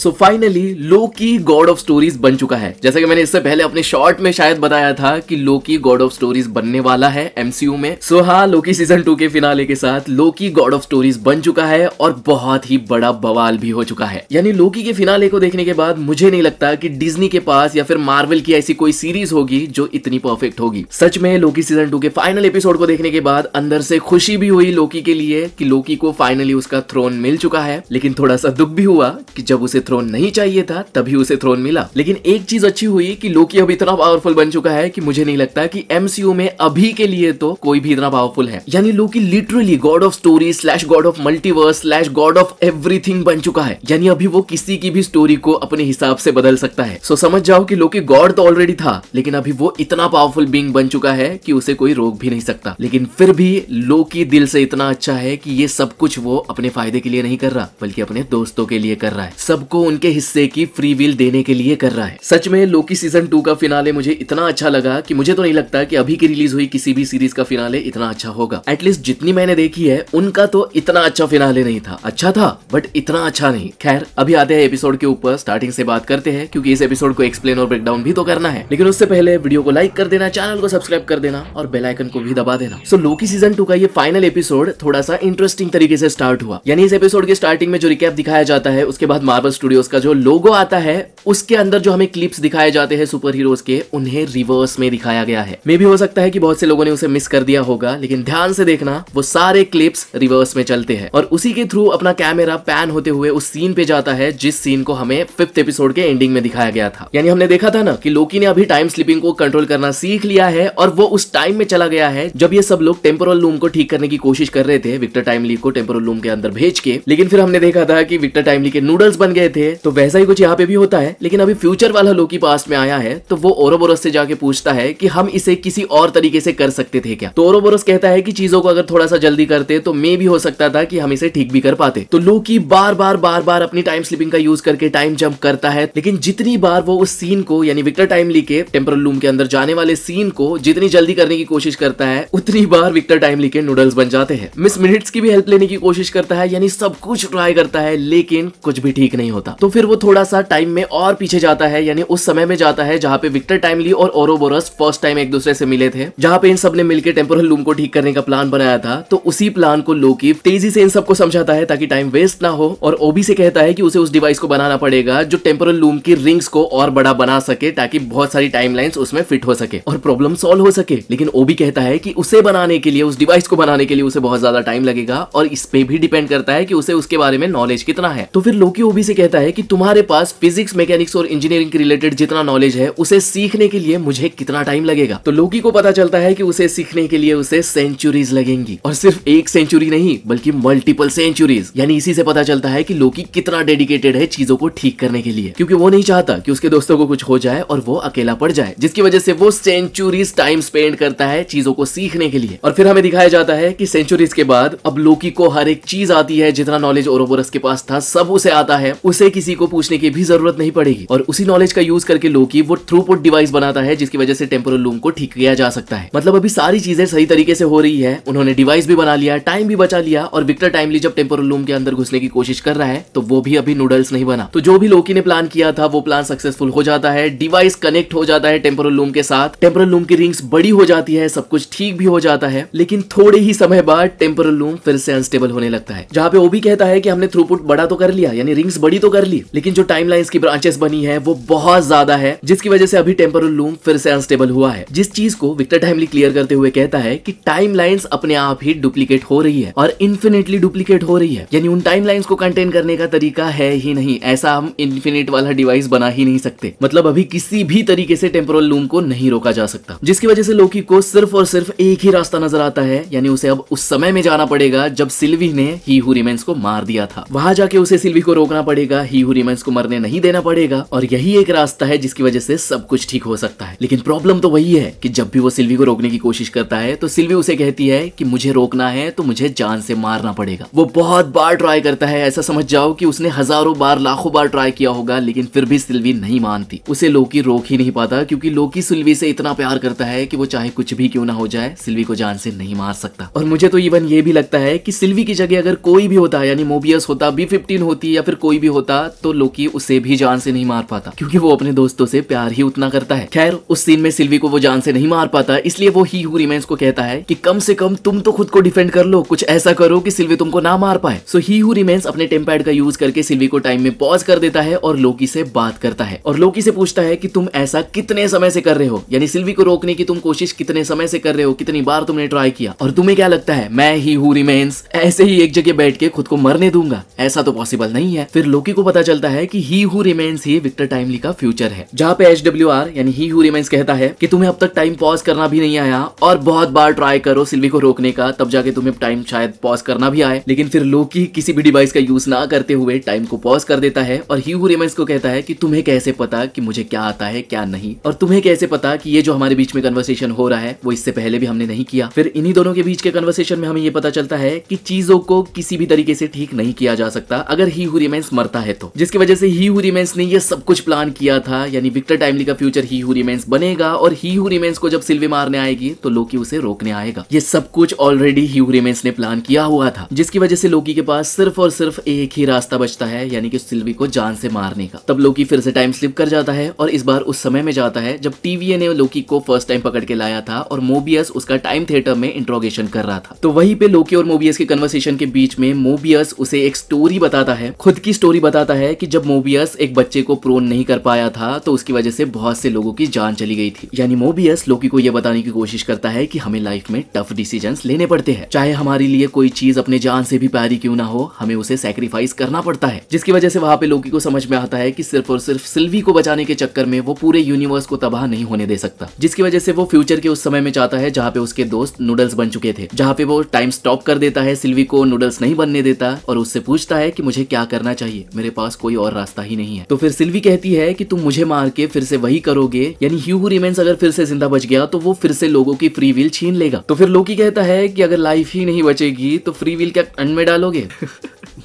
so finally Loki god of stories बन चुका है जैसा कि मैंने इससे पहले अपने शॉर्ट में शायद बताया था कि लोकी गॉड ऑफ स्टोरीज बनने वाला है एमसीयू में सो so, हाँ लोकी सीजन टू के फिनाले के साथ लोकी गॉड ऑफ स्टोरीज बन चुका है और बहुत ही बड़ा बवाल भी हो चुका है यानी लोकी के फिनाले को देखने के बाद मुझे नहीं लगता की डिजनी के पास या फिर मार्वल की ऐसी कोई सीरीज होगी जो इतनी परफेक्ट होगी सच में लोकी सीजन टू के फाइनल एपिसोड को देखने के बाद अंदर से खुशी भी हुई लोकी के लिए कि लोकी को फाइनली उसका थ्रोन मिल चुका है लेकिन थोड़ा सा दुख भी हुआ कि जब उसे थ्रोन नहीं चाहिए था तभी उसे थ्रोन मिला लेकिन एक चीज अच्छी हुई कि लोकी अब इतना पावरफुल बन चुका है कि मुझे नहीं लगता कि एमसीयू में अभी के लिए तो कोई भी इतना पावरफुल है यानी Loki literally god of story slash god of multiverse slash god of everything बन चुका है यानी अभी वो किसी की भी स्टोरी को अपने हिसाब से बदल सकता है सो समझ जाओ कि लोकी गॉड तो ऑलरेडी था लेकिन अभी वो इतना पावरफुल बींग बन चुका है कि उसे कोई रोक भी नहीं सकता लेकिन फिर भी लोकी दिल से इतना अच्छा है कि ये सब कुछ वो अपने फायदे के लिए नहीं कर रहा बल्कि अपने दोस्तों के लिए कर रहा है सबको वो उनके हिस्से की फ्री विल देने के लिए कर रहा है सच में लोकी सीजन टू का फिनाले मुझे इतना अच्छा लगा कि मुझे तो नहीं लगता कि अभी की रिलीज हुई किसी भी सीरीज का फिनाले इतना अच्छा होगा एटलीस्ट जितनी मैंने देखी है उनका तो इतना अच्छा फिनाले नहीं था अच्छा था बट इतना अच्छा नहीं खैर अभी आते हैं एपिसोड के ऊपर स्टार्टिंग से बात करते हैं क्योंकि इस एपिसोड को एक्सप्लेन और ब्रेकडाउन भी तो करना है लेकिन उससे पहले वीडियो को लाइक कर देना चैनल को सब्सक्राइब कर देना और बेलाइकन को भी दबा देना सो लोकी सीजन टू का ये फाइनल एपिसोड थोड़ा सा इंटरेस्टिंग तरीके से स्टार्ट हुआ यानी इस एपिसोड के स्टार्टिंग में जो रिकैप दिखाया जाता है उसके बाद मार्बल स्टूडियोज का जो लोगो आता है उसके अंदर जो हमें क्लिप्स दिखाए जाते हैं सुपर हीरोज के उन्हें रिवर्स में दिखाया गया है मे भी हो सकता है कि बहुत से लोगों ने उसे मिस कर दिया होगा लेकिन ध्यान से देखना वो सारे क्लिप्स रिवर्स में चलते हैं और उसी के थ्रू अपना कैमरा पैन होते हुए उस सीन पे जाता है जिस सीन को हमें फिफ्थ एपिसोड के एंडिंग में दिखाया गया था यानी हमने देखा था ना कि लोकी ने अभी टाइम स्लिपिंग को कंट्रोल करना सीख लिया है और वो उस टाइम में चला गया है जब ये सब लोग टेम्पोरल लूम को ठीक करने की कोशिश कर रहे थे विक्टर टाइमली को टेम्पोरल लूम के अंदर भेज के लेकिन फिर हमने देखा था कि विक्टर टाइमली के नूडल्स बन गए थे तो वैसा ही कुछ यहाँ पे भी होता है लेकिन अभी फ्यूचर वाला लोकी पास्ट में आया है तो वो ओरोबोरस से जाके पूछता है कि हम इसे किसी और तरीके से कर सकते थे क्या तो ओरोबोरस कहता है कि चीजों को अगर थोड़ा सा जल्दी करते तो मे भी हो सकता था कि हम इसे ठीक भी कर पाते तो लोकी बार बार बार बार अपनी टाइम स्लिपिंग का यूज करके टाइम जंप करता है लेकिन जितनी बार वो उस सीन को यानी विक्टर टाइमली के टेम्परल लूम के अंदर जाने वाले सीन को जितनी जल्दी करने की कोशिश करता है उतनी बार विक्टर टाइमली के नूडल्स बन जाते हैं मिस मिनट्स की भी हेल्प लेने की कोशिश करता है यानी सब कुछ ट्राई करता है लेकिन कुछ भी ठीक नहीं होता होता तो फिर वो थोड़ा सा टाइम में और पीछे जाता है यानी उस समय में जाता है जहाँ पे विक्टर टाइमली और ओरोबोरस फर्स्ट टाइम एक दूसरे से मिले थे जहाँ पे इन सब ने मिलकर टेम्पोरल लूम को ठीक करने का प्लान बनाया था तो उसी प्लान को लोकी तेजी से इन सबको समझाता है ताकि टाइम वेस्ट ना हो और ओबी से कहता है कि उसे उस डिवाइस को बनाना पड़ेगा जो टेम्पोरल लूम की रिंग्स को और बड़ा बना सके ताकि बहुत सारी टाइम उसमें फिट हो सके और प्रॉब्लम सॉल्व हो सके लेकिन ओबी कहता है कि उसे बनाने के लिए उस डिवाइस को बनाने के लिए उसे बहुत ज्यादा टाइम लगेगा और इस पे भी डिपेंड करता है कि उसे उसके बारे में नॉलेज कितना है तो फिर लोकी ओबी से कहता कहता है कि तुम्हारे पास फिजिक्स मैकेनिक्स और इंजीनियरिंग के रिलेटेड जितना नॉलेज है उसे सीखने के लिए मुझे कितना टाइम लगेगा तो लोकी को पता चलता है कि उसे सीखने के लिए उसे सेंचुरीज लगेंगी और सिर्फ एक सेंचुरी नहीं बल्कि मल्टीपल सेंचुरीज यानी इसी से पता चलता है कि लोकी कितना डेडिकेटेड है चीजों को ठीक करने के लिए क्योंकि वो नहीं चाहता कि उसके दोस्तों को कुछ हो जाए और वो अकेला पड़ जाए जिसकी वजह से वो सेंचुरीज टाइम स्पेंड करता है चीजों को सीखने के लिए और फिर हमें दिखाया जाता है कि सेंचुरीज के बाद अब लोकी को हर एक चीज आती है जितना नॉलेज ओरोबोरस के पास था सब उसे आता है उस उसे किसी को पूछने की भी जरूरत नहीं पड़ेगी और उसी नॉलेज का यूज करके लोग वो थ्रू डिवाइस बनाता है जिसकी वजह से टेम्पोरल लूम को ठीक किया जा सकता है मतलब अभी सारी चीजें सही तरीके से हो रही है उन्होंने डिवाइस भी बना लिया टाइम भी बचा लिया और विक्टर टाइमली जब टेम्पोरल लूम के अंदर घुसने की कोशिश कर रहा है तो वो भी अभी नूडल्स नहीं बना तो जो भी लोकी ने प्लान किया था वो प्लान सक्सेसफुल हो जाता है डिवाइस कनेक्ट हो जाता है टेम्पोरल लूम के साथ टेम्पोरल लूम की रिंग्स बड़ी हो जाती है सब कुछ ठीक भी हो जाता है लेकिन थोड़े ही समय बाद टेम्पोरल लूम फिर से अनस्टेबल होने लगता है जहाँ पे वो भी कहता है कि हमने थ्रूपुट बड़ा तो कर लिया यानी रिंग्स बड़ी तो कर ली लेकिन जो टाइम की ब्रांचेस बनी है वो बहुत ज्यादा है जिसकी वजह से अभी टेम्पोरल लूम फिर से अनस्टेबल हुआ है जिस चीज को विक्टर टाइमली क्लियर करते हुए कहता है कि टाइम अपने आप ही डुप्लीकेट हो रही है और इन्फिनेटली डुप्लीकेट हो रही है यानी उन टाइम को कंटेन करने का तरीका है ही नहीं ऐसा हम इन्फिनेट वाला डिवाइस बना ही नहीं सकते मतलब अभी किसी भी तरीके से टेम्परल लूम को नहीं रोका जा सकता जिसकी वजह से लोकी को सिर्फ और सिर्फ एक ही रास्ता नजर आता है यानी उसे अब उस समय में जाना पड़ेगा जब सिल्वी ने ही को मार दिया था वहां जाके उसे सिल्वी को रोकना पड़ेगा पड़ेगा ही हु रिमेंस को मरने नहीं देना पड़ेगा और यही एक रास्ता है जिसकी वजह से सब कुछ ठीक हो सकता है लेकिन प्रॉब्लम तो वही है कि जब भी वो सिल्वी को रोकने की कोशिश करता है तो सिल्वी उसे कहती है कि मुझे रोकना है तो मुझे जान से मारना पड़ेगा वो बहुत बार ट्राई करता है ऐसा समझ जाओ कि उसने हजारों बार लाखों बार ट्राई किया होगा लेकिन फिर भी सिल्वी नहीं मानती उसे लोकी रोक ही नहीं पाता क्योंकि लोकी सिल्वी से इतना प्यार करता है कि वो चाहे कुछ भी क्यों ना हो जाए सिल्वी को जान से नहीं मार सकता और मुझे तो इवन ये भी लगता है कि सिल्वी की जगह अगर कोई भी होता यानी मोबियस होता बी फिफ्टीन होती या फिर कोई भी होता होता तो लोकी उसे भी जान से नहीं मार पाता क्योंकि वो अपने दोस्तों से प्यार ही उतना करता है खैर उस सीन में सिल्वी को वो जान से नहीं मार पाता इसलिए वो ही हू रिमेन्स को कहता है कि कम से कम तुम तो खुद को डिफेंड कर लो कुछ ऐसा करो कि सिल्वी तुमको ना मार पाए सो ही हू रिमेन्स अपने टेम्पैड का यूज करके सिल्वी को टाइम में पॉज कर देता है और लोकी से बात करता है और लोकी से पूछता है कि तुम ऐसा कितने समय से कर रहे हो यानी सिल्वी को रोकने की तुम कोशिश कितने समय से कर रहे हो कितनी बार तुमने ट्राई किया और तुम्हें क्या लगता है मैं ही हू ऐसे ही एक जगह बैठ के खुद को मरने दूंगा ऐसा तो पॉसिबल नहीं है फिर लोकी यूपी को पता चलता है कि ही हु रिमेन्स ही विक्टर टाइमली का फ्यूचर है जहाँ पे एच डब्ल्यू आर यानी ही हु रिमेन्स कहता है कि तुम्हें अब तक टाइम पॉज करना भी नहीं आया और बहुत बार ट्राई करो सिल्वी को रोकने का तब जाके तुम्हें टाइम शायद पॉज करना भी आए लेकिन फिर लोकी किसी भी डिवाइस का यूज ना करते हुए टाइम को पॉज कर देता है और ही हु रिमेन्स को कहता है कि तुम्हें कैसे पता कि मुझे क्या आता है क्या नहीं और तुम्हें कैसे पता कि ये जो हमारे बीच में कन्वर्सेशन हो रहा है वो इससे पहले भी हमने नहीं किया फिर इन्हीं दोनों के बीच के कन्वर्सेशन में हमें ये पता चलता है कि चीजों को किसी भी तरीके से ठीक नहीं किया जा सकता अगर ही हु रिमेन्स मरता आता है तो जिसकी वजह से ही हु रिमेंस ने ये सब कुछ प्लान किया था यानी विक्टर टाइमली का फ्यूचर ही हु रिमेंस बनेगा और ही हु रिमेंस को जब सिल्वी मारने आएगी तो लोकी उसे रोकने आएगा ये सब कुछ ऑलरेडी ही हु रिमेंस ने प्लान किया हुआ था जिसकी वजह से लोकी के पास सिर्फ और सिर्फ एक ही रास्ता बचता है यानी कि सिल्वी को जान से मारने का तब लोकी फिर से टाइम स्लिप कर जाता है और इस बार उस समय में जाता है जब टीवीए ने लोकी को फर्स्ट टाइम पकड़ के लाया था और मोबियस उसका टाइम थिएटर में इंट्रोगेशन कर रहा था तो वहीं पे लोकी और मोबियस के कन्वर्सेशन के बीच में मोबियस उसे एक स्टोरी बताता है खुद की स्टोरी बताता है कि जब मोबियस एक बच्चे को प्रोन नहीं कर पाया था तो उसकी वजह से बहुत से लोगों की जान चली गई थी यानी मोबियस लोकी को यह बताने की कोशिश करता है कि हमें लाइफ में टफ डिसीजन लेने पड़ते हैं चाहे हमारे लिए कोई चीज अपने जान से भी प्यारी क्यों ना हो हमें उसे सेक्रीफाइस करना पड़ता है जिसकी वजह से वहाँ पे लोकी को समझ में आता है की सिर्फ और सिर्फ सिल्वी को बचाने के चक्कर में वो पूरे यूनिवर्स को तबाह नहीं होने दे सकता जिसकी वजह से वो फ्यूचर के उस समय में चाहता है जहाँ पे उसके दोस्त नूडल्स बन चुके थे जहाँ पे वो टाइम स्टॉप कर देता है सिल्वी को नूडल्स नहीं बनने देता और उससे पूछता है की मुझे क्या करना चाहिए मेरे पास कोई और रास्ता ही नहीं है तो फिर सिल्वी कहती है कि तुम मुझे मार के फिर से वही करोगे यानी ह्यू रिमेन्स अगर फिर से जिंदा बच गया तो वो फिर से लोगों की फ्री विल छीन लेगा तो फिर लोकी कहता है कि अगर लाइफ ही नहीं बचेगी तो फ्री विल क्या अंड में डालोगे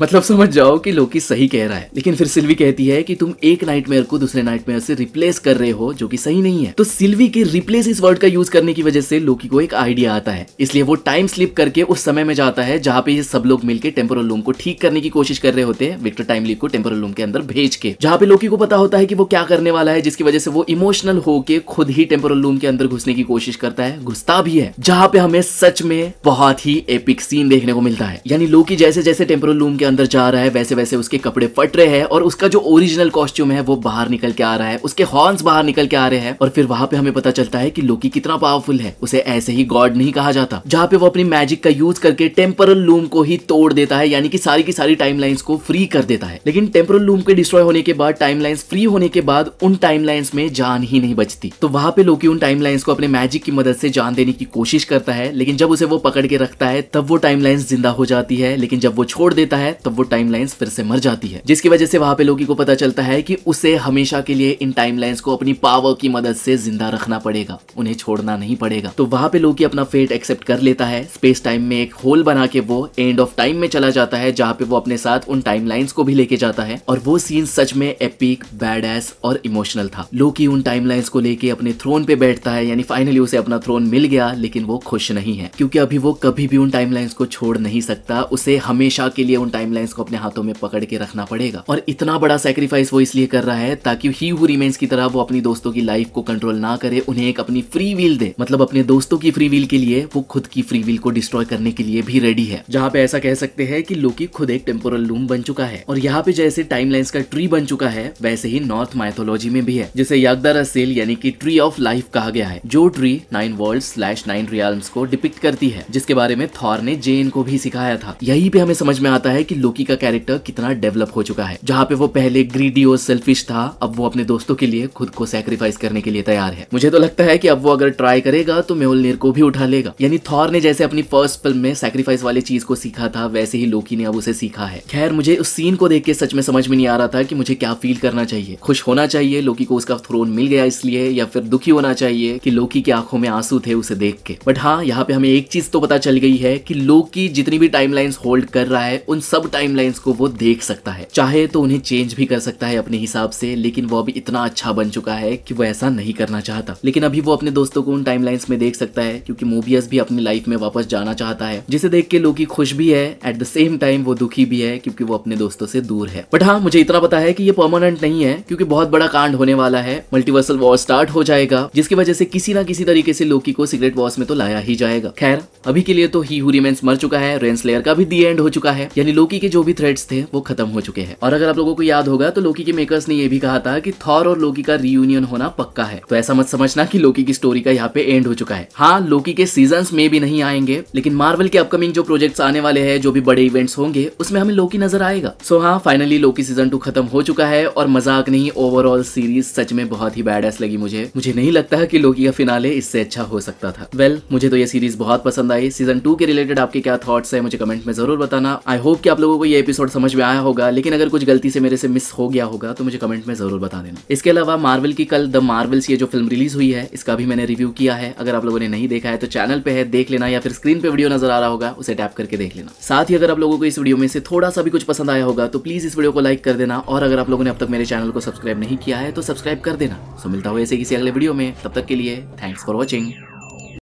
मतलब समझ जाओ कि लोकी सही कह रहा है लेकिन फिर सिल्वी कहती है कि तुम एक नाइटमेयर को दूसरे नाइटमेयर से रिप्लेस कर रहे हो जो कि सही नहीं है तो सिल्वी के रिप्लेस इस वर्ड का यूज करने की वजह से लोकी को एक आइडिया आता है इसलिए वो टाइम स्लिप करके उस समय में जाता है जहाँ पे ये सब लोग मिलकर टेम्पोरल लूम को ठीक करने की कोशिश कर रहे होते हैं विक्टर टाइम लीप को टेम्पोरल लूम के अंदर भेज के जहाँ पे लोकी को पता होता है कि वो क्या करने वाला है जिसकी वजह से वो इमोशनल होके खुद ही टेम्पोरल लूम के अंदर घुसने की कोशिश करता है घुसता भी है जहाँ पे हमें सच में बहुत ही एपिक सीन देखने को मिलता है यानी लोकी जैसे जैसे टेम्पोरल लूम के के अंदर जा रहा है वैसे वैसे उसके कपड़े फट रहे हैं और उसका जो ओरिजिनल कॉस्ट्यूम है वो बाहर निकल के आ रहा है उसके हॉर्न्स बाहर निकल के आ रहे हैं और फिर वहां पे हमें पता चलता है कि लोकी कितना पावरफुल है उसे ऐसे ही गॉड नहीं कहा जाता जहाँ पे वो अपनी मैजिक का यूज करके टेम्परल लूम को ही तोड़ देता है यानी कि सारी की सारी टाइम को फ्री कर देता है लेकिन टेम्परल लूम के डिस्ट्रॉय होने के बाद टाइम फ्री होने के बाद उन टाइम में जान ही नहीं बचती तो वहां पे लोकी उन टाइम को अपने मैजिक की मदद से जान देने की कोशिश करता है लेकिन जब उसे वो पकड़ के रखता है तब वो टाइम जिंदा हो जाती है लेकिन जब वो छोड़ देता है है तो तब वो टाइम फिर से मर जाती है जिसकी वजह से वहां पे लोगी को पता चलता है कि उसे हमेशा के लिए इन टाइम को अपनी पावर की मदद से जिंदा रखना पड़ेगा उन्हें छोड़ना नहीं पड़ेगा तो वहां पे लोगी अपना फेट एक्सेप्ट कर लेता है स्पेस टाइम में एक होल बना के वो एंड ऑफ टाइम में चला जाता है जहाँ पे वो अपने साथ उन टाइम को भी लेके जाता है और वो सीन सच में एपिक बैड एस और इमोशनल था लोकी उन टाइम को लेके अपने थ्रोन पे बैठता है यानी फाइनली उसे अपना थ्रोन मिल गया लेकिन वो खुश नहीं है क्योंकि अभी वो कभी भी उन टाइम को छोड़ नहीं सकता उसे हमेशा के लिए उन टाइम टाइमलाइंस को अपने हाथों में पकड़ के रखना पड़ेगा और इतना बड़ा सेक्रीफाइस वो इसलिए कर रहा है ताकि ही वो रिमेन्स की तरह वो अपनी दोस्तों की लाइफ को कंट्रोल ना करे उन्हें एक अपनी फ्री व्हील दे मतलब अपने दोस्तों की फ्री व्हील के लिए वो खुद की फ्री व्हील को डिस्ट्रॉय करने के लिए भी रेडी है जहाँ पे ऐसा कह सकते हैं कि लोकी खुद एक टेम्पोरल लूम बन चुका है और यहाँ पे जैसे टाइम का ट्री बन चुका है वैसे ही नॉर्थ माइथोलॉजी में भी है जिसे यागदार सेल यानी कि ट्री ऑफ लाइफ कहा गया है जो tree nine world slash nine realms को डिपिक्ट करती है जिसके बारे में थॉर ने जेन को भी सिखाया था यही पे हमें समझ में आता है कि कि लोकी का कैरेक्टर कितना डेवलप हो चुका है जहाँ पे वो पहले ग्रीडी और सेल्फिश था अब वो अपने दोस्तों के लिए खुद को सेक्रीफाइस करने के लिए तैयार है मुझे तो लगता है कि अब वो अगर ट्राई करेगा तो मेहुलनेर को भी उठा लेगा यानी थॉर ने जैसे अपनी फर्स्ट फिल्म में सेक्रीफाइस वाली चीज को सीखा था वैसे ही लोकी ने अब उसे सीखा है खैर मुझे उस सीन को देख के सच में समझ में नहीं आ रहा था कि मुझे क्या फील करना चाहिए खुश होना चाहिए लोकी को उसका थ्रोन मिल गया इसलिए या फिर दुखी होना चाहिए कि लोकी की आंखों में आंसू थे उसे देख के बट हाँ यहाँ पे हमें एक चीज तो पता चल गई है कि लोकी जितनी भी टाइमलाइंस होल्ड कर रहा है उन सब सब टाइमलाइंस को वो देख सकता है चाहे तो उन्हें चेंज भी कर सकता है अपने हिसाब से लेकिन वो अभी इतना अच्छा बन चुका है कि वो ऐसा नहीं करना चाहता लेकिन अभी वो अपने दोस्तों को उन टाइमलाइंस में देख सकता है क्योंकि मोबियस भी अपनी लाइफ में वापस जाना चाहता है जिसे देख के लोग खुश भी है एट द सेम टाइम वो दुखी भी है क्योंकि वो अपने दोस्तों से दूर है बट हाँ मुझे इतना पता है कि ये परमानेंट नहीं है क्योंकि बहुत बड़ा कांड होने वाला है मल्टीवर्सल वॉर स्टार्ट हो जाएगा जिसकी वजह से किसी ना किसी तरीके से लोकी को सिगरेट वॉर्स में तो लाया ही जाएगा खैर अभी के लिए तो ही हुरीमेंस मर चुका है रेंसलेयर का भी दी एंड हो चुका है यानी लोकी लोकी के जो भी थ्रेड्स थे वो खत्म हो चुके हैं और अगर आप लोगों को याद होगा तो लोकी के मेकर्स ने ये भी कहा था कि थॉर और लोकी का रियूनियन होना पक्का है तो ऐसा मत समझना कि लोकी की स्टोरी का यहाँ पे एंड हो चुका है हाँ लोकी के सीजन में भी नहीं आएंगे लेकिन मार्वल के अपकमिंग जो प्रोजेक्ट्स आने वाले हैं जो भी बड़े इवेंट्स होंगे उसमें हमें लोकी नजर आएगा सो हाँ फाइनली लोकी सीजन टू खत्म हो चुका है और मजाक नहीं ओवरऑल सीरीज सच में बहुत ही बैड लगी मुझे मुझे नहीं लगता है कि लोकी का फिनाले इससे अच्छा हो सकता था वेल well, मुझे तो ये सीरीज बहुत पसंद आई सीजन टू के रिलेटेड आपके क्या थॉट्स है मुझे कमेंट में जरूर बताना आई होप कि आप लोगों को ये एपिसोड समझ में आया होगा लेकिन अगर कुछ गलती से मेरे से मिस हो गया होगा तो मुझे कमेंट में ज़रूर बता देना इसके अलावा मार्वल की कल द मार्वल्स ये जो फिल्म रिलीज़ हुई है इसका भी मैंने रिव्यू किया है अगर आप लोगों ने नहीं देखा है तो चैनल पर है देख लेना या फिर स्क्रीन पर वीडियो नजर आ रहा होगा उसे टैप करके देख लेना साथ ही अगर आप लोगों को इस वीडियो में से थोड़ा सा भी कुछ पसंद आया होगा तो प्लीज़ इस वीडियो को लाइक कर देना और अगर आप लोगों ने अब तक मेरे चैनल को सब्सक्राइब नहीं किया है तो सब्सक्राइब कर देना सो मिलता हुआ ऐसे किसी अगले वीडियो में तब तक के लिए थैंक्स फॉर वॉचिंग